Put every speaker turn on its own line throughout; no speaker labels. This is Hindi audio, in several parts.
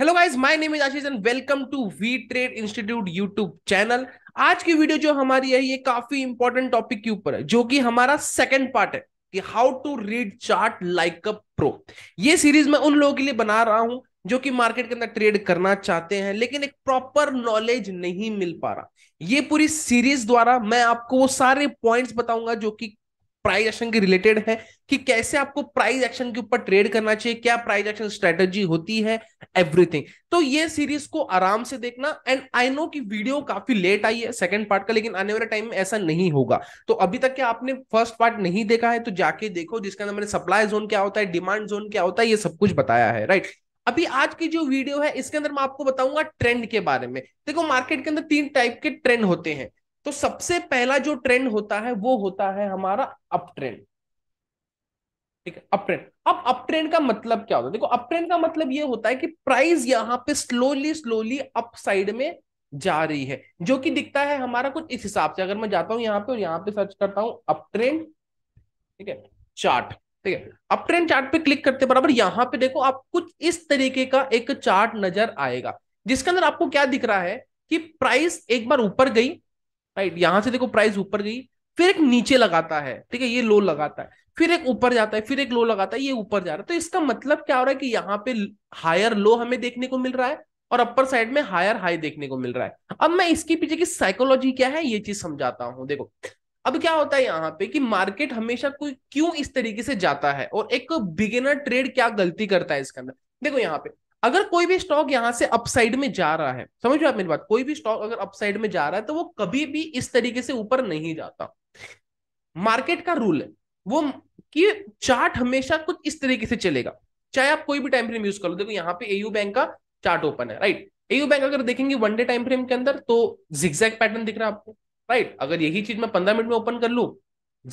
Hello guys my name is Ashish and welcome to V Trade Institute YouTube channel आज की वीडियो जो हमारी है ये काफी इंपॉर्टेंट टॉपिक के ऊपर है जो कि हमारा सेकंड पार्ट है कि how to read chart like a pro ये सीरीज मैं उन लोगों के लिए बना रहा हूं जो कि मार्केट के अंदर ट्रेड करना चाहते हैं लेकिन एक प्रॉपर नॉलेज नहीं मिल पा रहा ये पूरी सीरीज द्वारा मैं आपको वो सारे पॉइंट्स बताऊंगा जो कि प्राइज एक्शन के रिलेटेड है कि कैसे आपको प्राइज एक्शन के ऊपर ट्रेड करना चाहिए क्या प्राइज एक्शन स्ट्रेटेजी होती है एवरीथिंग तो ये सीरीज को आराम से देखना एंड आई नो कि वीडियो काफी लेट आई है सेकंड पार्ट का लेकिन आने वाले टाइम में ऐसा नहीं होगा तो अभी तक क्या आपने फर्स्ट पार्ट नहीं देखा है तो जाके देखो जिसके अंदर मैंने सप्लाई जोन क्या होता है डिमांड जोन क्या होता है ये सब कुछ बताया है राइट अभी आज की जो वीडियो है इसके अंदर मैं आपको बताऊंगा ट्रेंड के बारे में देखो मार्केट के अंदर तीन टाइप के ट्रेंड होते हैं तो सबसे पहला जो ट्रेंड होता है वो होता है हमारा अप ट्रेंड ठीक है अप ट्रेंड अब अप ट्रेंड का मतलब क्या होता है देखो अप ट्रेंड का मतलब ये होता है कि प्राइस यहां पे स्लोली स्लोली अप साइड में जा रही है जो कि दिखता है हमारा कुछ इस हिसाब से अगर मैं जाता हूं यहां पे और पर पे सर्च करता हूं अप ट्रेंड ठीक है चार्ट ठीक है अप ट्रेंड चार्ट पे क्लिक करते बराबर यहां पे देखो आप कुछ इस तरीके का एक चार्ट नजर आएगा जिसके अंदर आपको क्या दिख रहा है कि प्राइस एक बार ऊपर गई राइट यहां से देखो प्राइस ऊपर गई फिर एक नीचे लगाता है ठीक है ये लो लगाता है फिर एक ऊपर जाता है फिर एक लो लगाता है ये ऊपर जा रहा है तो इसका मतलब क्या हो रहा है कि यहाँ पे हायर लो हमें देखने को मिल रहा है और अपर साइड में हायर हाई देखने को मिल रहा है अब मैं इसके पीछे की साइकोलॉजी क्या है ये चीज समझाता हूँ देखो अब क्या होता है यहाँ पे कि मार्केट हमेशा कोई क्यों इस तरीके से जाता है और एक बिगिनर ट्रेड क्या गलती करता है इसके अंदर देखो यहाँ पे अगर कोई भी स्टॉक यहां से अपसाइड में जा रहा है समझ रहे आप मेरी बात कोई भी स्टॉक अगर अपसाइड में जा रहा है तो वो कभी भी इस तरीके से ऊपर नहीं जाता मार्केट का रूल है वो कि चार्ट हमेशा कुछ इस तरीके से चलेगा चाहे आप कोई भी टाइम फ्रेम यूज कर लो देखो यहाँ पे एयू बैंक का चार्ट ओपन है राइट एयू बैंक अगर देखेंगे वन डे टाइम फ्रेम के अंदर तो जिक्जैक पैटर्न दिख रहा है आपको राइट अगर यही चीज मैं पंद्रह मिनट में ओपन कर लू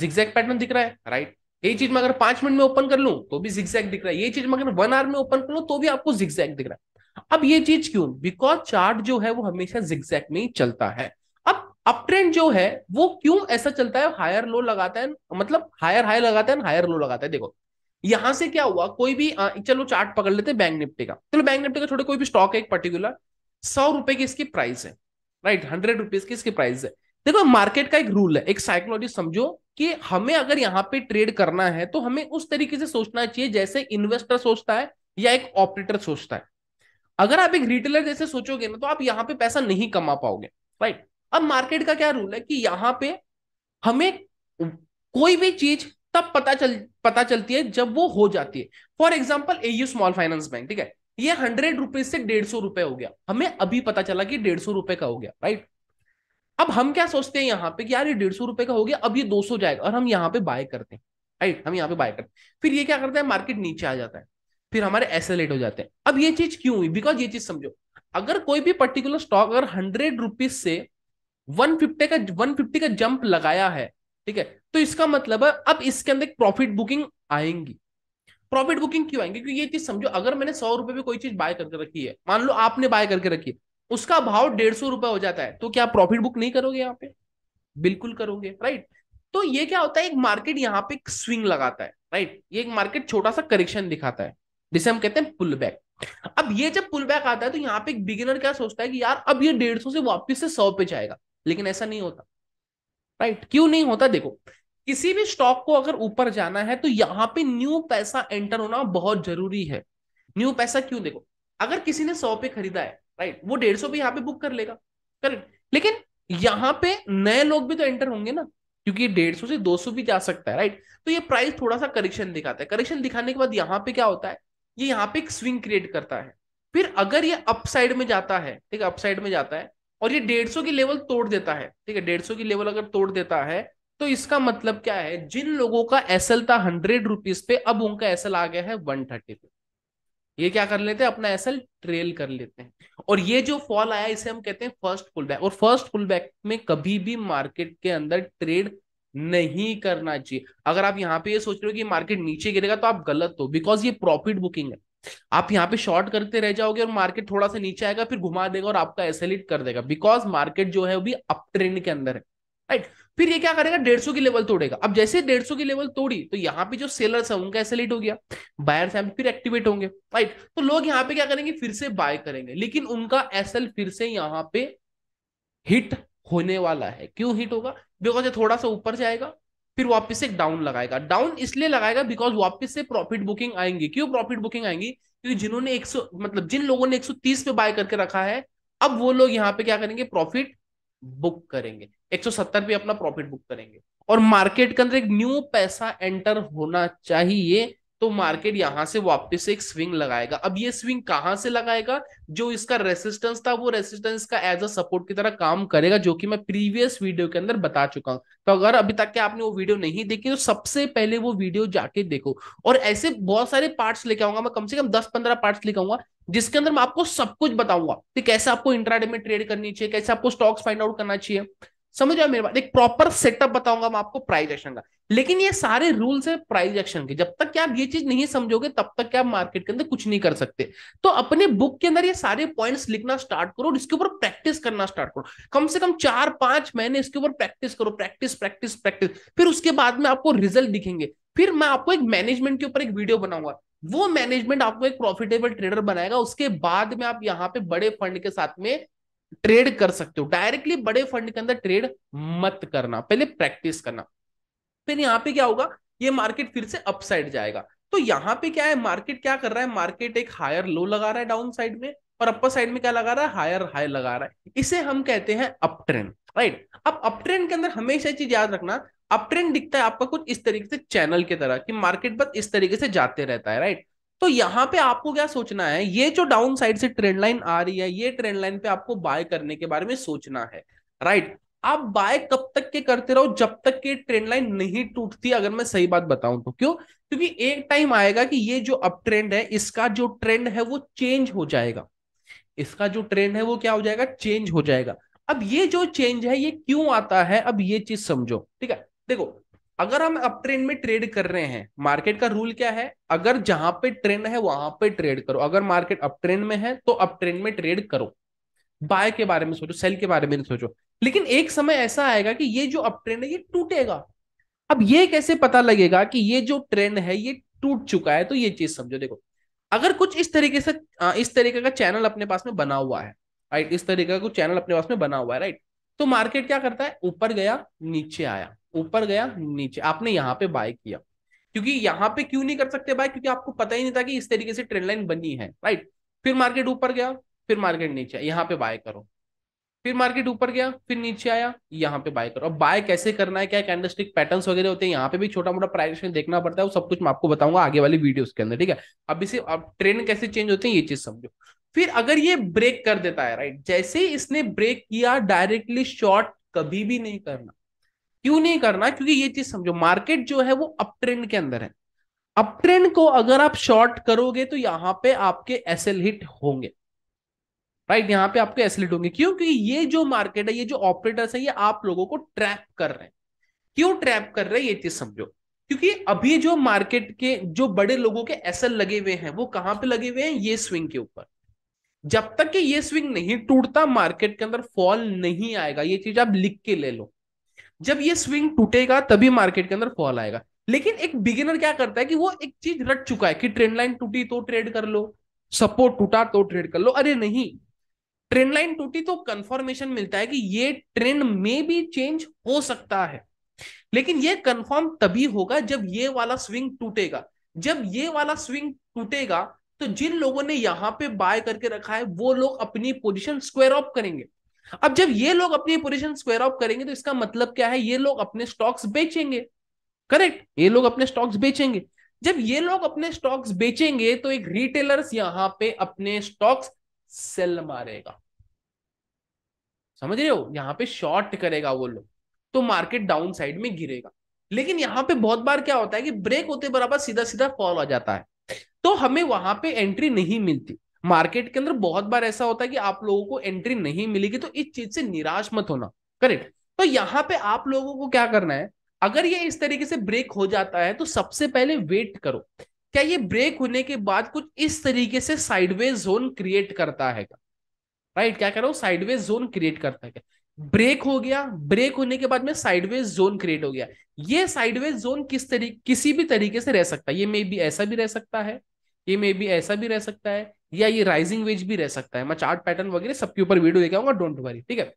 जिक्जैक पैटर्न दिख रहा है राइट ये चीज में अगर पांच मिनट में ओपन कर लू तो भी जिक्जैक दिख रहा है ये चीज में अगर वन आवर में ओपन कर लू तो भी आपको जिक्जैक दिख रहा है अब ये चीज क्यों बिकॉज चार्ट जो है वो हमेशा जिक्जैक में ही चलता है अब अप ट्रेंड जो है वो क्यों ऐसा चलता है हायर लो लगाता है मतलब हायर हाई लगाता है हायर लो लगाता है देखो यहां से क्या हुआ कोई भी आ, चलो चार्ट पकड़ लेते हैं बैंक निफ्टी का चलो बैंक निफ्टी का छोटे कोई भी स्टॉक है एक पर्टिकुलर सौ रुपए की इसकी प्राइस है राइट हंड्रेड रुपीज की इसकी प्राइस है देखो मार्केट का एक रूल है एक साइकोलॉजी समझो कि हमें अगर यहाँ पे ट्रेड करना है तो हमें उस तरीके से सोचना चाहिए जैसे इन्वेस्टर सोचता है या एक ऑपरेटर सोचता है अगर आप एक रिटेलर जैसे सोचोगे ना तो आप यहाँ पे पैसा नहीं कमा पाओगे राइट अब मार्केट का क्या रूल है कि यहाँ पे हमें कोई भी चीज तब पता चल पता चलती है जब वो हो जाती है for example A U small finance bank ठीक है ये हंड्रेड रुपीज से डेढ़ सौ रुपए हो गया हमें अभी पता चला कि डेढ़ सौ रुपए का हो गया राइट अब हम क्या सोचते हैं यहाँ पे कि यार ये डेढ़ सौ रुपए का हो गया अब ये दो सौ जाएगा और हम यहाँ पे बाय करते हैं राइट हम यहाँ पे बाय करते हैं फिर ये क्या करता है मार्केट नीचे आ जाता है फिर हमारे ऐसे लेट हो जाते हैं अब ये चीज क्यों हुई बिकॉज ये चीज समझो अगर कोई भी पर्टिकुलर स्टॉक अगर हंड्रेड रुपीज से वन फिफ्टी का वन फिफ्टी का जंप लगाया है ठीक है तो इसका मतलब है अब इसके अंदर प्रॉफिट बुकिंग आएंगी प्रॉफिट बुकिंग क्यों आएंगे क्योंकि ये चीज समझो अगर मैंने सौ रुपए में कोई चीज बाय करके रखी है मान लो आपने बाय करके रखी है उसका भाव डेढ़ सौ रुपए हो जाता है तो क्या प्रॉफिट बुक नहीं करोगे यहाँ पे बिल्कुल करोगे राइट तो ये क्या होता है एक मार्केट यहाँ पे स्विंग लगाता है राइट ये एक मार्केट छोटा सा करेक्शन दिखाता है जिसे हम कहते हैं पुल बैक अब ये जब पुल बैक आता है तो यहाँ पे एक बिगिनर क्या सोचता है कि यार अब ये डेढ़ सौ से वापिस से सौ पे जाएगा लेकिन ऐसा नहीं होता राइट क्यों नहीं होता देखो किसी भी स्टॉक को अगर ऊपर जाना है तो यहाँ पे न्यू पैसा एंटर होना बहुत जरूरी है न्यू पैसा क्यों देखो अगर किसी ने सौ पे खरीदा है राइट वो डेढ़ सौ भी यहाँ पे बुक कर लेगा करेक्ट लेकिन यहाँ पे नए लोग भी तो एंटर होंगे ना क्योंकि डेढ़ सौ से दो सौ भी जा सकता है राइट तो ये प्राइस थोड़ा सा करेक्शन दिखाता है करेक्शन दिखाने के बाद यहाँ पे क्या होता है ये यहाँ पे एक स्विंग क्रिएट करता है फिर अगर ये अपसाइड में जाता है ठीक है अपसाइड में जाता है और ये डेढ़ सौ की लेवल तोड़ देता है ठीक है डेढ़ सौ की लेवल अगर तोड़ देता है तो इसका मतलब क्या है जिन लोगों का एसएल था हंड्रेड रुपीज पे अब उनका एसएल आ गया है वन थर्टी पे ये क्या कर लेते हैं अपना एस ट्रेल कर लेते हैं और ये जो फॉल आया इसे हम कहते हैं फर्स्ट पुल बैक और फर्स्ट पुल बैक में कभी भी मार्केट के अंदर ट्रेड नहीं करना चाहिए अगर आप यहाँ पे ये सोच रहे हो कि मार्केट नीचे गिरेगा तो आप गलत हो बिकॉज ये प्रॉफिट बुकिंग है आप यहाँ पे शॉर्ट करते रह जाओगे और मार्केट थोड़ा सा नीचे आएगा फिर घुमा देगा और आपका एसेलिट कर देगा बिकॉज मार्केट जो है वो भी अप ट्रेंड के अंदर है राइट right? फिर ये क्या करेगा डेढ़ सौ की लेवल तोड़ेगा अब जैसे डेढ़ सौ की लेवल तोड़ी तो यहाँ पे जो सेलर्स है उनका एसलेट हो गया बायर से फिर एक्टिवेट होंगे राइट तो लोग यहाँ पे क्या करेंगे फिर से बाय करेंगे लेकिन उनका एसएल फिर से यहाँ पे हिट होने वाला है क्यों हिट होगा बिकॉज ये थोड़ा सा ऊपर जाएगा फिर वापस से डाउन लगाएगा डाउन इसलिए लगाएगा बिकॉज वापस से प्रॉफिट बुकिंग आएंगी क्यों प्रॉफिट बुकिंग आएंगी क्योंकि जिन्होंने 100 मतलब जिन लोगों ने 130 पे बाय करके रखा है अब वो लोग यहाँ पे क्या करेंगे प्रॉफिट बुक करेंगे 170 पे अपना प्रॉफिट बुक करेंगे और मार्केट के अंदर एक न्यू पैसा एंटर होना चाहिए तो मार्केट यहां से वापस एक स्विंग लगाएगा अब ये स्विंग कहां से लगाएगा जो इसका रेसिस्टेंस था वो रेसिस्टेंस का एज अ सपोर्ट की तरह काम करेगा जो कि मैं प्रीवियस वीडियो के अंदर बता चुका हूं तो अगर अभी तक के आपने वो वीडियो नहीं देखी तो सबसे पहले वो वीडियो जाके देखो और ऐसे बहुत सारे पार्ट्स लेके आऊंगा मैं कम से कम दस पंद्रह पार्ट्स लेके आऊंगा जिसके अंदर मैं आपको सब कुछ बताऊंगा कि कैसे आपको इंट्राडे में ट्रेड करनी चाहिए कैसे आपको स्टॉक्स फाइंड आउट करना चाहिए समझ आए मेरे बात एक प्रॉपर सेटअप बताऊंगा मैं आपको प्राइज एक्शन का लेकिन ये सारे रूल्स है प्राइज एक्शन के जब तक कि आप ये चीज नहीं समझोगे तब तक कि आप मार्केट के अंदर कुछ नहीं कर सकते तो अपने बुक के अंदर ये सारे पॉइंट्स लिखना स्टार्ट करो और इसके ऊपर प्रैक्टिस करना स्टार्ट करो कम से कम चार पांच महीने इसके ऊपर प्रैक्टिस करो प्रैक्टिस प्रैक्टिस प्रैक्टिस फिर उसके बाद में आपको रिजल्ट दिखेंगे फिर मैं आपको एक मैनेजमेंट के ऊपर एक वीडियो बनाऊंगा वो मैनेजमेंट आपको एक प्रॉफिटेबल ट्रेडर बनाएगा उसके बाद में आप यहाँ पे बड़े फंड के साथ में ट्रेड कर सकते हो डायरेक्टली बड़े फंड के अंदर ट्रेड मत करना पहले प्रैक्टिस करना फिर यहाँ पे क्या होगा ये मार्केट फिर से अपसाइड जाएगा तो यहाँ पे क्या है मार्केट क्या कर रहा है मार्केट एक हायर लो लगा रहा है डाउन साइड में और अपर साइड में क्या लगा रहा है हायर हाई लगा रहा है इसे हम कहते हैं अप ट्रेंड राइट अब अप ट्रेंड के अंदर हमेशा चीज याद रखना अप ट्रेंड दिखता है आपका कुछ इस तरीके से चैनल की तरह कि मार्केट बस इस तरीके से जाते रहता है राइट तो यहाँ पे आपको क्या सोचना है ये जो डाउन साइड से ट्रेंड लाइन आ रही है ये ट्रेंड लाइन पे आपको बाय करने के बारे में सोचना है राइट आप बाय कब तक के करते रहो जब तक के ट्रेंड लाइन नहीं टूटती अगर मैं सही बात बताऊं तो क्यों क्योंकि एक टाइम आएगा कि ये जो अप ट्रेंड है इसका जो ट्रेंड है वो चेंज हो जाएगा इसका जो ट्रेंड है वो क्या हो जाएगा चेंज हो जाएगा अब ये जो चेंज है ये क्यों आता है अब ये चीज समझो ठीक है देखो अगर हम अप ट्रेंड में ट्रेड कर रहे हैं मार्केट का रूल क्या है अगर जहां पे ट्रेंड है वहां पे ट्रेड करो अगर मार्केट अप ट्रेंड में है तो अप ट्रेंड में ट्रेड करो बाय के बारे में सोचो सेल के बारे में सोचो लेकिन एक समय ऐसा आएगा कि ये जो अप ट्रेंड है ये टूटेगा अब ये कैसे पता लगेगा कि ये जो ट्रेंड है ये टूट चुका है तो ये चीज समझो देखो अगर कुछ इस तरीके से इस तरीके का चैनल अपने पास में बना हुआ है राइट इस तरीके का कुछ चैनल अपने पास में बना हुआ है राइट तो मार्केट क्या करता है ऊपर गया नीचे आया ऊपर गया नीचे आपने यहाँ पे बाय किया क्योंकि यहाँ पे क्यों नहीं कर सकते बाय क्योंकि आपको पता ही नहीं था कि इस तरीके से ट्रेंड लाइन बनी है राइट फिर मार्केट ऊपर गया फिर मार्केट नीचे यहाँ पे बाय करो फिर मार्केट ऊपर गया फिर नीचे आया यहाँ पे बाय करो अब बाय कैसे करना है क्या कैंडलस्टिक पैटर्न्स वगैरह होते हैं यहाँ पे भी छोटा मोटा प्राइस देखना पड़ता है वो सब कुछ मैं आपको बताऊंगा आगे वाली वीडियोस के अंदर ठीक है अब इसे अब ट्रेंड कैसे चेंज होते हैं ये चीज समझो फिर अगर ये ब्रेक कर देता है राइट जैसे ही इसने ब्रेक किया डायरेक्टली शॉर्ट कभी भी नहीं करना क्यों नहीं करना क्योंकि ये चीज समझो मार्केट जो है वो अप ट्रेंड के अंदर है अप ट्रेंड को अगर आप शॉर्ट करोगे तो यहां पे आपके एस एल हिट होंगे राइट यहाँ पे आपके एस एल हिट होंगे क्यों क्योंकि ये जो मार्केट है ये जो ऑपरेटर्स है ये आप लोगों को ट्रैप कर रहे हैं क्यों ट्रैप कर रहे हैं ये चीज समझो क्योंकि अभी जो मार्केट के जो बड़े लोगों के एस लगे हुए हैं वो कहां पे लगे हुए हैं ये स्विंग के ऊपर जब तक कि ये स्विंग नहीं टूटता मार्केट के अंदर फॉल नहीं आएगा ये चीज आप लिख के ले लो जब ये स्विंग टूटेगा तभी मार्केट के अंदर फॉल आएगा लेकिन एक बिगिनर क्या करता है कि वो एक चीज रट चुका है कि ट्रेंड लाइन टूटी तो ट्रेड कर लो सपोर्ट टूटा तो ट्रेड कर लो अरे नहीं ट्रेंड लाइन टूटी तो कंफर्मेशन मिलता है कि ये ट्रेंड में भी चेंज हो सकता है लेकिन ये कंफर्म तभी होगा जब ये वाला स्विंग टूटेगा जब ये वाला स्विंग टूटेगा तो जिन लोगों ने यहां पे बाय करके रखा है वो लोग अपनी पोजीशन स्क्वायर ऑफ करेंगे अब जब ये लोग अपनी पोजीशन स्क्वायर ऑफ करेंगे तो इसका मतलब क्या है ये लोग अपने स्टॉक्स बेचेंगे करेक्ट ये लोग अपने स्टॉक्स बेचेंगे जब ये लोग अपने स्टॉक्स बेचेंगे तो एक रिटेलर्स यहां पे अपने स्टॉक्स सेल मारेगा समझ रहे हो यहां पे शॉर्ट करेगा वो लोग तो मार्केट डाउन साइड में गिरेगा लेकिन यहां पे बहुत बार क्या होता है कि ब्रेक होते बराबर सीधा सीधा फॉल आ जाता है तो हमें वहां पे एंट्री नहीं मिलती मार्केट के अंदर बहुत बार ऐसा होता है कि आप लोगों को एंट्री नहीं मिलेगी तो इस चीज से निराश मत होना करेक्ट तो यहाँ पे आप लोगों को क्या करना है अगर ये इस तरीके से ब्रेक हो जाता है तो सबसे पहले वेट करो क्या ये ब्रेक होने के बाद कुछ इस तरीके से साइडवेज जोन क्रिएट करता है राइट right? क्या करो साइडवेज जोन क्रिएट करता है ब्रेक हो गया ब्रेक होने के बाद में साइडवेज जोन क्रिएट हो गया ये साइडवेज जोन किस तरीके किसी भी तरीके से रह सकता है ये मे बी ऐसा भी रह सकता है ये मे बी ऐसा भी रह सकता है या ये राइजिंग वेज भी रह सकता है मैं चार्ट पैटर्न वगैरह सबके ऊपर वीडियो लेके आऊंगा डोंट वरी ठीक है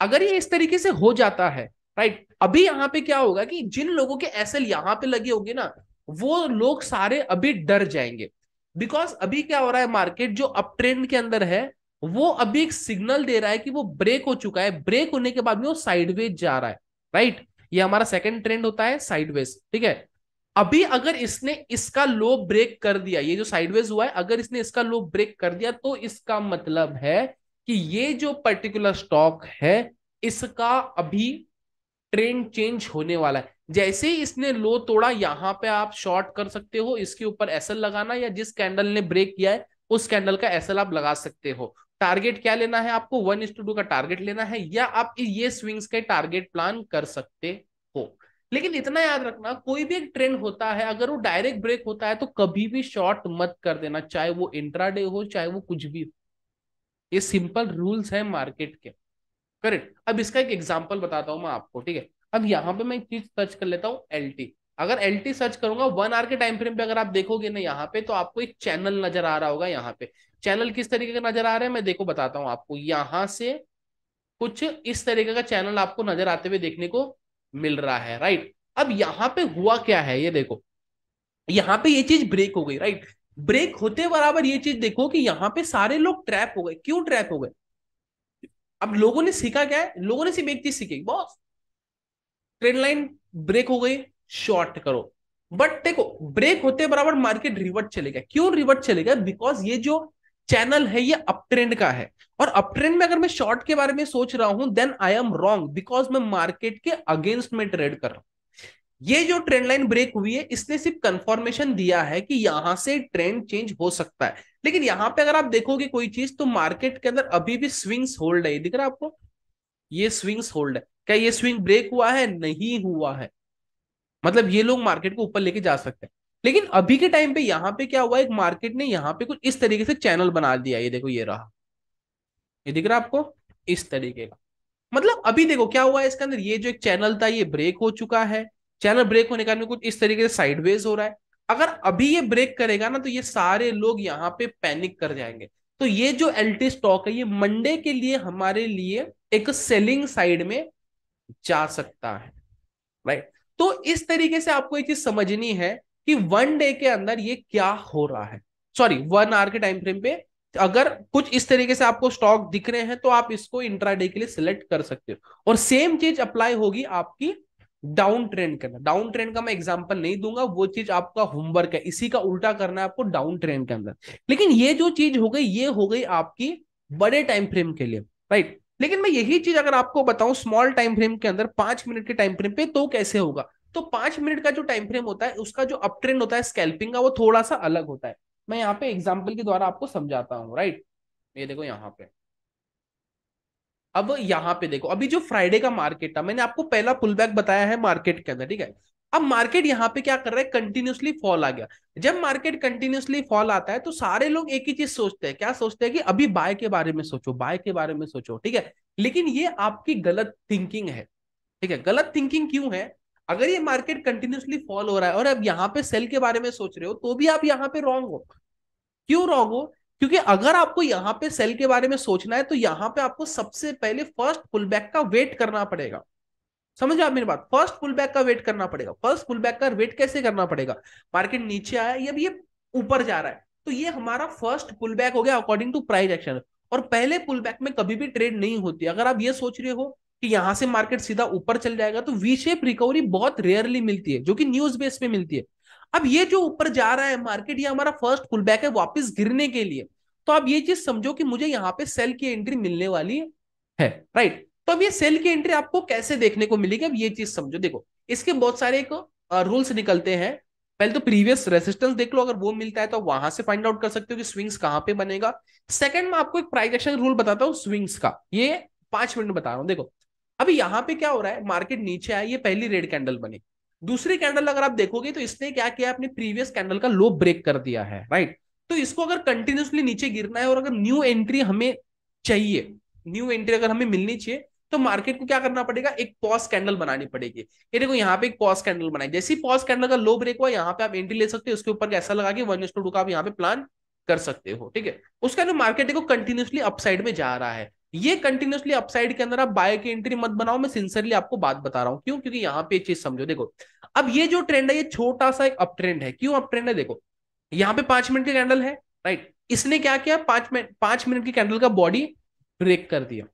अगर ये इस तरीके से हो जाता है राइट अभी यहाँ पे क्या होगा कि जिन लोगों के एल यहाँ पे लगे होंगे ना वो लोग सारे अभी डर जाएंगे बिकॉज अभी क्या हो रहा है मार्केट जो अप ट्रेंड के अंदर है वो अभी एक सिग्नल दे रहा है कि वो ब्रेक हो चुका है ब्रेक होने के बाद में वो साइडवेज जा रहा है राइट ये हमारा सेकंड ट्रेंड होता है साइडवेज ठीक है अभी अगर इसने इसका लो ब्रेक कर दिया ये जो साइडवेज हुआ है अगर इसने इसका लो ब्रेक कर दिया तो इसका मतलब है कि ये जो पर्टिकुलर स्टॉक है इसका अभी ट्रेंड चेंज होने वाला है जैसे ही इसने लो तोड़ा यहां पे आप शॉर्ट कर सकते हो इसके ऊपर एसएल लगाना या जिस कैंडल ने ब्रेक किया है उस कैंडल का एसएल आप लगा सकते हो टारगेट क्या लेना है आपको वन इज टू टू का टारगेट लेना है या आप ये स्विंग्स के टारगेट प्लान कर सकते हो लेकिन इतना याद रखना कोई भी एक ट्रेंड होता है अगर वो डायरेक्ट ब्रेक होता है तो कभी भी शॉर्ट मत कर देना चाहे वो इंट्राडे हो चाहे वो कुछ भी हो ये सिंपल रूल्स है मार्केट के करेक्ट अब इसका एक एग्जाम्पल बताता हूं मैं आपको ठीक है अब यहाँ पे मैं एक चीज सर्च कर लेता हूँ एल टी अगर एल टी सर्च करूंगा वन आर के टाइम फ्रेम पे अगर आप देखोगे ना यहाँ पे तो आपको एक चैनल नजर आ रहा होगा यहाँ पे चैनल किस तरीके का नजर आ रहा है मैं देखो बताता हूँ आपको यहाँ से कुछ इस तरीके का चैनल आपको नजर आते हुए देखने को मिल रहा है राइट अब यहाँ पे हुआ क्या है ये देखो यहाँ पे ये चीज ब्रेक हो गई राइट ब्रेक होते बराबर ये चीज देखो कि यहाँ पे सारे लोग ट्रैप हो गए क्यों ट्रैप हो गए अब लोगों ने सीखा क्या है लोगों ने सिर्फ एक चीज सीखी बॉस ट्रेन लाइन ब्रेक हो गई शॉर्ट करो बट देखो ब्रेक होते बराबर मार्केट रिवर्ट चलेगा क्यों रिवर्ट चलेगा बिकॉज ये जो चैनल है ये अप ट्रेंड का है और अप ट्रेंड में अगर मैं शॉर्ट के बारे में सोच रहा हूं then I am wrong because मैं मार्केट के अगेंस्ट में ट्रेड कर रहा हूं ये जो ट्रेंड लाइन ब्रेक हुई है इसने सिर्फ कंफर्मेशन दिया है कि यहां से ट्रेंड चेंज हो सकता है लेकिन यहां पे अगर आप देखोगे कोई चीज तो मार्केट के अंदर अभी भी स्विंग्स होल्ड है दिख रहा है आपको ये स्विंग्स होल्ड है क्या ये स्विंग ब्रेक हुआ है नहीं हुआ है मतलब ये लोग मार्केट को ऊपर लेके जा सकते हैं लेकिन अभी के टाइम पे यहाँ पे क्या हुआ एक मार्केट ने यहाँ पे कुछ इस तरीके से चैनल बना दिया ये देखो ये रहा ये दिख रहा आपको इस तरीके का मतलब अभी देखो क्या हुआ इसके अंदर ये जो एक चैनल था ये ब्रेक हो चुका है चैनल ब्रेक होने के कुछ इस तरीके से साइडवेज हो रहा है अगर अभी ये ब्रेक करेगा ना तो ये सारे लोग यहाँ पे पैनिक कर जाएंगे तो ये जो टी स्टॉक है ये मंडे के लिए हमारे लिए एक सेलिंग साइड में जा सकता है राइट तो इस तरीके से आपको ये चीज समझनी है कि वन डे के अंदर ये क्या हो रहा है सॉरी वन आवर के टाइम फ्रेम पे अगर कुछ इस तरीके से आपको स्टॉक दिख रहे हैं तो आप इसको इंट्रा के लिए सिलेक्ट कर सकते हो और सेम चीज अप्लाई होगी आपकी डाउन ट्रेंड के अंदर डाउन ट्रेंड का मैं एग्जांपल नहीं दूंगा वो चीज आपका होमवर्क है इसी का उल्टा करना है आपको डाउन ट्रेंड के अंदर लेकिन ये जो चीज हो गई ये हो गई आपकी बड़े टाइम फ्रेम के लिए राइट लेकिन मैं यही चीज अगर आपको बताऊं स्मॉल टाइम फ्रेम के अंदर पांच मिनट के टाइम फ्रेम पे तो कैसे होगा तो पांच मिनट का जो टाइम फ्रेम होता है उसका जो अप ट्रेंड होता है स्कैल्पिंग का वो थोड़ा सा अलग होता है मैं यहाँ पे एग्जाम्पल के द्वारा आपको समझाता हूँ राइट ये देखो यहाँ पे अब यहाँ पे देखो अभी जो फ्राइडे का मार्केट था मैंने आपको पहला पुल बैक बताया है मार्केट के अंदर ठीक है अब मार्केट यहाँ पे क्या कर रहा है कंटिन्यूसली फॉल आ गया जब मार्केट कंटिन्यूसली फॉल आता है तो सारे लोग एक ही चीज सोचते हैं क्या सोचते हैं कि अभी बाय के बारे में सोचो बाय के बारे में सोचो ठीक है लेकिन ये आपकी गलत थिंकिंग है ठीक है गलत थिंकिंग क्यों है अगर ये मार्केट कंटिन्यूसली फॉल हो रहा है और अब यहाँ पे सेल के बारे में सोच रहे हो तो भी आप यहाँ पे रॉन्ग हो क्यों रॉन्ग हो क्योंकि अगर आपको यहाँ पे सेल के बारे में सोचना है तो यहाँ पे आपको सबसे पहले फर्स्ट पुल का वेट करना पड़ेगा समझे आप मेरी बात फर्स्ट पुल बैक का वेट करना पड़ेगा फर्स्ट पुल बैक का वेट कैसे करना पड़ेगा मार्केट नीचे आया ये ऊपर जा रहा है तो ये हमारा फर्स्ट पुल बैक हो गया अकॉर्डिंग टू प्राइस एक्शन और पहले पुल बैक में कभी भी ट्रेड नहीं होती अगर आप ये सोच रहे हो कि यहां से मार्केट सीधा ऊपर चल जाएगा तो वी शेप रिकवरी बहुत रेयरली मिलती है जो कि न्यूज बेस पे मिलती है अब ये जो ऊपर जा रहा है मार्केट ये हमारा फर्स्ट पुल बैक है वापस गिरने के लिए तो आप ये चीज समझो कि मुझे यहाँ पे सेल की एंट्री मिलने वाली है राइट तो अब ये सेल की एंट्री आपको कैसे देखने को मिलेगी अब ये चीज समझो देखो इसके बहुत सारे रूल्स निकलते हैं पहले तो प्रीवियस रेसिस्टेंस देख लो अगर वो मिलता है तो वहां से फाइंड आउट कर सकते हो कि स्विंग्स कहां पे बनेगा सेकंड में आपको एक प्राइस एक्शन रूल बताता हूँ स्विंग्स का ये पांच मिनट बता रहा हूँ देखो अभी यहाँ पे क्या हो रहा है मार्केट नीचे आई ये पहली रेड कैंडल बनी दूसरी कैंडल अगर आप देखोगे तो इसने क्या किया अपने प्रीवियस कैंडल का लो ब्रेक कर दिया है राइट तो इसको अगर कंटिन्यूसली नीचे गिरना है और अगर न्यू एंट्री हमें चाहिए न्यू एंट्री अगर हमें मिलनी चाहिए तो मार्केट को क्या करना पड़ेगा एक पॉज कैंडल बनानी पड़ेगी ये देखो यहाँ पे एक पॉज कैंडल बनाई जैसे ही पॉज कैंडल का लो ब्रेक हुआ यहाँ पे आप एंट्री ले सकते हो उसके ऊपर कैसा लगा कि वन टू का आप यहाँ पे प्लान कर सकते हो ठीक है उसके अंदर मार्केट देखो कंटिन्यूसली अपसाइड में जा रहा है ये कंटिन्यूसली अपसाइड के अंदर आप बाय की एंट्री मत बनाओ मैं सिंसियरली आपको बात बता रहा हूँ क्यों क्योंकि यहाँ पे चीज समझो देखो अब ये जो ट्रेंड है ये छोटा सा एक अप ट्रेंड है क्यों अप ट्रेंड है देखो यहाँ पे पांच मिनट की कैंडल है राइट इसने क्या किया पांच मिनट पांच मिनट की कैंडल का बॉडी ब्रेक कर दिया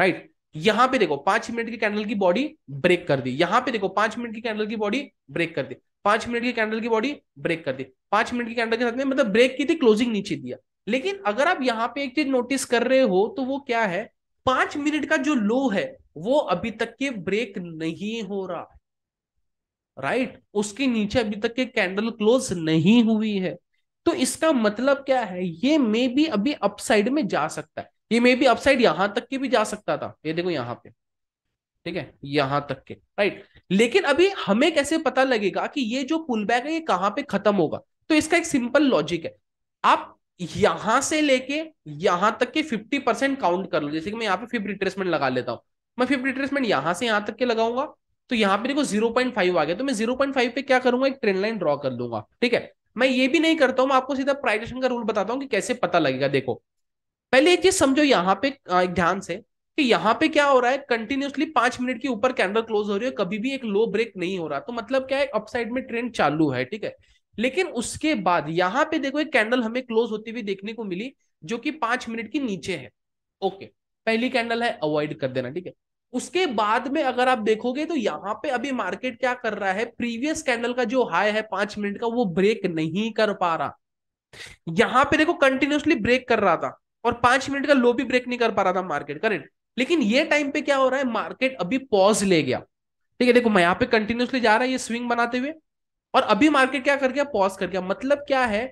राइट यहां पे देखो पांच मिनट की कैंडल की बॉडी ब्रेक कर दी यहां पे देखो पांच मिनट की कैंडल की बॉडी ब्रेक कर दी पांच मिनट की कैंडल की बॉडी ब्रेक कर दी पांच मिनट की कैंडल के साथ में मतलब ब्रेक की थी क्लोजिंग नीचे दिया लेकिन अगर आप यहाँ पे एक चीज नोटिस कर रहे हो तो वो क्या है पांच मिनट का जो लो है वो अभी तक के ब्रेक नहीं हो रहा है राइट उसके नीचे अभी तक के कैंडल क्लोज नहीं हुई है तो इसका मतलब क्या है ये मे भी अभी अपसाइड में जा सकता है ये मे बी अपसाइड यहां तक के भी जा सकता था ये देखो यहाँ पे ठीक है यहां तक के राइट लेकिन अभी हमें कैसे पता लगेगा कि ये जो पुल बैक है ये कहां पे खत्म होगा तो इसका एक सिंपल लॉजिक है आप यहां से लेके यहां तक के 50 परसेंट काउंट कर लो जैसे कि मैं यहाँ पे फिफ्ट रिट्रेसमेंट लगा लेता हूं मैं फिफ्ट रिट्रेसमेंट यहां से यहां तक के लगाऊंगा तो यहां पे देखो 0.5 आ गया तो मैं 0.5 पे क्या करूंगा एक ट्रेन लाइन ड्रॉ कर दूंगा ठीक है मैं ये भी नहीं करता हूं मैं आपको सीधा प्राइजेशन का रूल बताता हूँ कि कैसे पता लगेगा देखो पहले एक चीज समझो यहाँ पे एक ध्यान से कि यहाँ पे क्या हो रहा है कंटिन्यूसली पांच मिनट के ऊपर कैंडल क्लोज हो रही है कभी भी एक लो ब्रेक नहीं हो रहा तो मतलब क्या है अपसाइड में ट्रेंड चालू है ठीक है लेकिन उसके बाद यहाँ पे देखो एक कैंडल हमें क्लोज होती हुई देखने को मिली जो कि पांच मिनट की नीचे है ओके पहली कैंडल है अवॉइड कर देना ठीक है उसके बाद में अगर आप देखोगे तो यहाँ पे अभी मार्केट क्या कर रहा है प्रीवियस कैंडल का जो हाई है पांच मिनट का वो ब्रेक नहीं कर पा रहा यहाँ पे देखो कंटिन्यूसली ब्रेक कर रहा था और पांच मिनट का लो भी ब्रेक नहीं कर पा रहा था मार्केट करेंट लेकिन ये टाइम पे क्या हो रहा है मार्केट अभी पॉज ले गया ठीक है देखो मैं यहाँ पे कंटिन्यूसली जा रहा है ये स्विंग बनाते हुए और अभी मार्केट क्या कर गया पॉज कर गया मतलब क्या है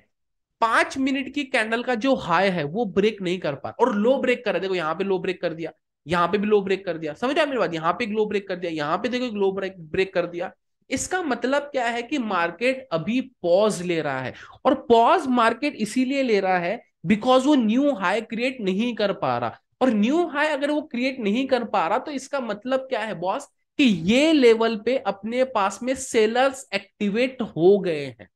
पांच मिनट की कैंडल का जो हाई है वो ब्रेक नहीं कर पा और लो ब्रेक कर देखो यहाँ पे लो ब्रेक कर दिया यहाँ पे भी लो ब्रेक कर दिया समझ आया मेरी बात यहाँ पे लो ब्रेक कर दिया यहाँ पे देखो लो ब्रेक ब्रेक कर दिया इसका मतलब क्या है कि मार्केट अभी पॉज ले रहा है और पॉज मार्केट इसीलिए ले रहा है बिकॉज वो न्यू हाई क्रिएट नहीं कर पा रहा और न्यू हाई अगर वो क्रिएट नहीं कर पा रहा तो इसका मतलब क्या है बॉस कि ये लेवल पे अपने पास में सेलर्स एक्टिवेट हो गए हैं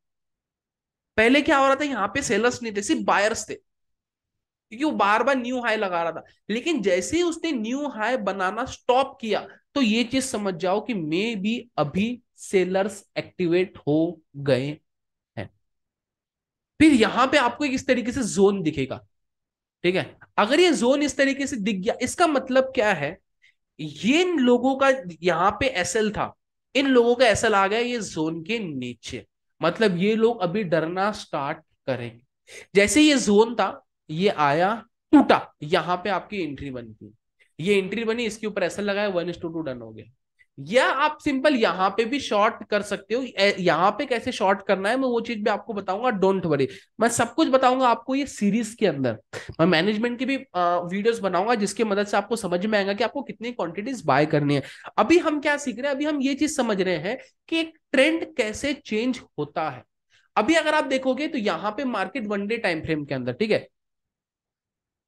पहले क्या हो रहा था यहाँ पे सेलर्स नहीं थे सिर्फ बायर्स थे क्योंकि वो बार बार न्यू हाई लगा रहा था लेकिन जैसे ही उसने न्यू हाई बनाना स्टॉप किया तो ये चीज समझ जाओ कि मे भी अभी सेलर्स एक्टिवेट हो गए फिर यहां पे आपको इस तरीके से जोन दिखेगा ठीक है अगर ये जोन इस तरीके से दिख गया इसका मतलब क्या है ये इन लोगों का यहाँ पे एसएल था इन लोगों का एसएल आ गया ये जोन के नीचे मतलब ये लोग अभी डरना स्टार्ट करेंगे जैसे ये जोन था ये आया टूटा यहां पे आपकी एंट्री बन गई ये एंट्री बनी इसके ऊपर एसएल लगाया one is to two done हो गया या आप सिंपल यहां पे भी शॉर्ट कर सकते हो यहां पे कैसे शॉर्ट करना है मैं वो चीज भी आपको बताऊंगा डोंट वरी मैं सब कुछ बताऊंगा आपको ये सीरीज के अंदर मैं मैनेजमेंट की भी वीडियोस बनाऊंगा जिसकी मदद से आपको समझ में आएगा कि आपको कितनी क्वांटिटीज बाय करनी है अभी हम क्या सीख रहे हैं अभी हम ये चीज समझ रहे हैं कि एक ट्रेंड कैसे चेंज होता है अभी अगर आप देखोगे तो यहाँ पे market one day time frame के अंदर ठीक है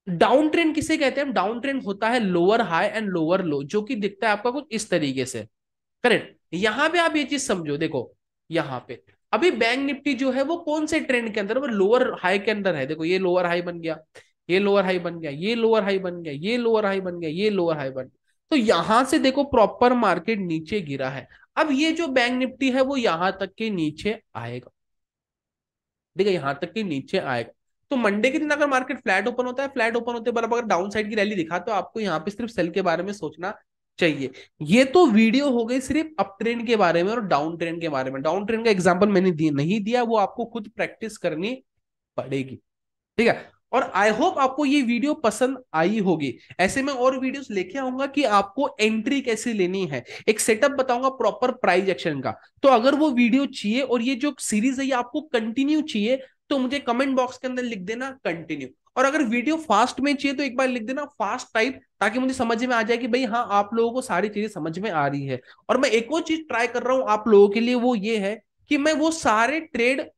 डाउन ट्रेंड किसे कहते हैं डाउन ट्रेंड होता है lower high and lower low जो कि दिखता है आपका कुछ इस तरीके से करेक्ट यहां पे आप ये चीज समझो देखो यहां पे अभी बैंक निफ्टी जो है वो कौन से ट्रेंड के अंदर वो लोअर हाई के अंदर है देखो ये लोअर हाई बन गया ये लोअर हाई बन गया ये लोअर हाई बन गया ये लोअर हाई बन गया ये लोअर हाई बन तो यहां से देखो प्रॉपर मार्केट नीचे गिरा है अब ये जो बैंक निफ्टी है वो यहां तक के नीचे आएगा देखो यहां तक के नीचे आएगा तो मंडे के दिन अगर मार्केट फ्लैट ओपन होता है फ्लैट ओपन होते बराबर अगर डाउन साइड की रैली दिखा तो आपको यहाँ पे सिर्फ सेल के बारे में सोचना चाहिए ये तो वीडियो हो गई सिर्फ अप ट्रेंड के बारे में और डाउन ट्रेंड के बारे में डाउन ट्रेंड का एग्जाम्पल मैंने दी, नहीं दिया वो आपको खुद प्रैक्टिस करनी पड़ेगी ठीक है और आई होप आपको ये वीडियो पसंद आई होगी ऐसे में और वीडियोस लेके आऊंगा कि आपको एंट्री कैसे लेनी है एक सेटअप बताऊंगा प्रॉपर प्राइस एक्शन का तो अगर वो वीडियो चाहिए और ये जो सीरीज है ये आपको कंटिन्यू चाहिए तो मुझे कमेंट बॉक्स के अंदर लिख देना कंटिन्यू और अगर वीडियो फास्ट में चाहिए तो एक बार लिख देना फास्ट टाइप ताकि मुझे समझ में आ जाए कि भाई हाँ आप लोगों को सारी चीजें समझ में आ रही है और मैं एक और चीज ट्राई कर रहा हूँ आप लोगों के लिए वो ये है कि मैं वो सारे ट्रेड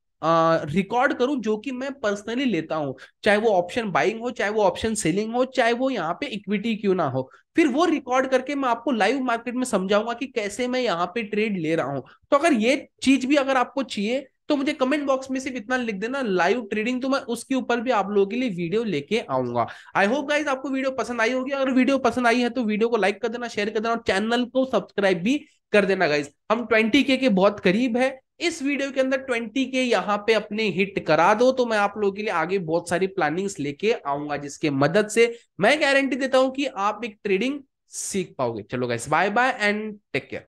रिकॉर्ड करूं जो कि मैं पर्सनली लेता हूं चाहे वो ऑप्शन बाइंग हो चाहे वो ऑप्शन सेलिंग हो चाहे वो यहाँ पे इक्विटी क्यों ना हो फिर वो रिकॉर्ड करके मैं आपको लाइव मार्केट में समझाऊंगा कि कैसे मैं यहाँ पे ट्रेड ले रहा हूं तो अगर ये चीज भी अगर आपको चाहिए तो मुझे कमेंट बॉक्स में सिर्फ इतना लिख देना लाइव ट्रेडिंग तो मैं उसके ऊपर भी आप लोगों के लिए वीडियो लेके आऊंगा आई होप गाइज आपको वीडियो पसंद आई होगी अगर वीडियो पसंद आई है तो वीडियो को लाइक कर देना शेयर कर देना और चैनल को सब्सक्राइब भी कर देना गाइज हम ट्वेंटी के, के बहुत करीब है इस वीडियो के अंदर ट्वेंटी के यहाँ पे अपने हिट करा दो तो मैं आप लोगों के लिए आगे बहुत सारी प्लानिंग्स लेके आऊंगा जिसके मदद से मैं गारंटी देता हूं कि आप एक ट्रेडिंग सीख पाओगे चलो guys bye bye and take care